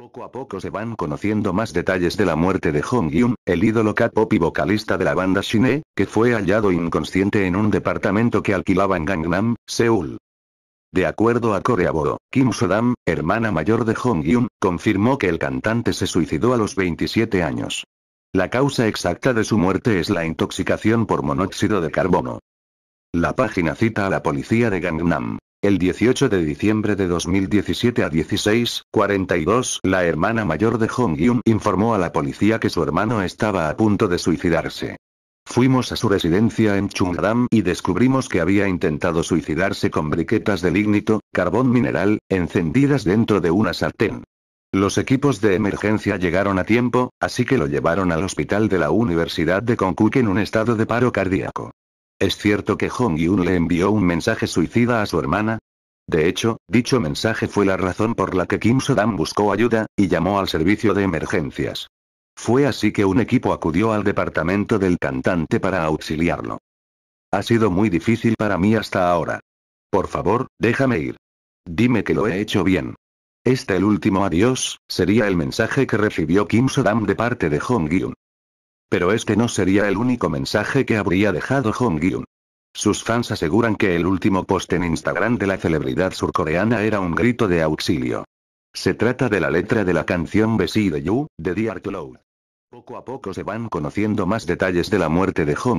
Poco a poco se van conociendo más detalles de la muerte de Hong Yun, el ídolo K-pop y vocalista de la banda Shine, que fue hallado inconsciente en un departamento que alquilaba en Gangnam, Seúl. De acuerdo a Coreaboro, Kim Sodam, hermana mayor de Hong Yun, confirmó que el cantante se suicidó a los 27 años. La causa exacta de su muerte es la intoxicación por monóxido de carbono. La página cita a la policía de Gangnam, el 18 de diciembre de 2017 a 42, la hermana mayor de Hong Yun informó a la policía que su hermano estaba a punto de suicidarse. Fuimos a su residencia en Chungdam y descubrimos que había intentado suicidarse con briquetas de lignito, carbón mineral, encendidas dentro de una sartén. Los equipos de emergencia llegaron a tiempo, así que lo llevaron al hospital de la Universidad de Konkuk en un estado de paro cardíaco. ¿Es cierto que Hong Yun le envió un mensaje suicida a su hermana? De hecho, dicho mensaje fue la razón por la que Kim Sodam buscó ayuda, y llamó al servicio de emergencias. Fue así que un equipo acudió al departamento del cantante para auxiliarlo. Ha sido muy difícil para mí hasta ahora. Por favor, déjame ir. Dime que lo he hecho bien. Este el último adiós, sería el mensaje que recibió Kim Sodam de parte de Hong Yun. Pero este no sería el único mensaje que habría dejado Hong Gyun. Sus fans aseguran que el último post en Instagram de la celebridad surcoreana era un grito de auxilio. Se trata de la letra de la canción Beside You, de Dear Cloud. Poco a poco se van conociendo más detalles de la muerte de Hong,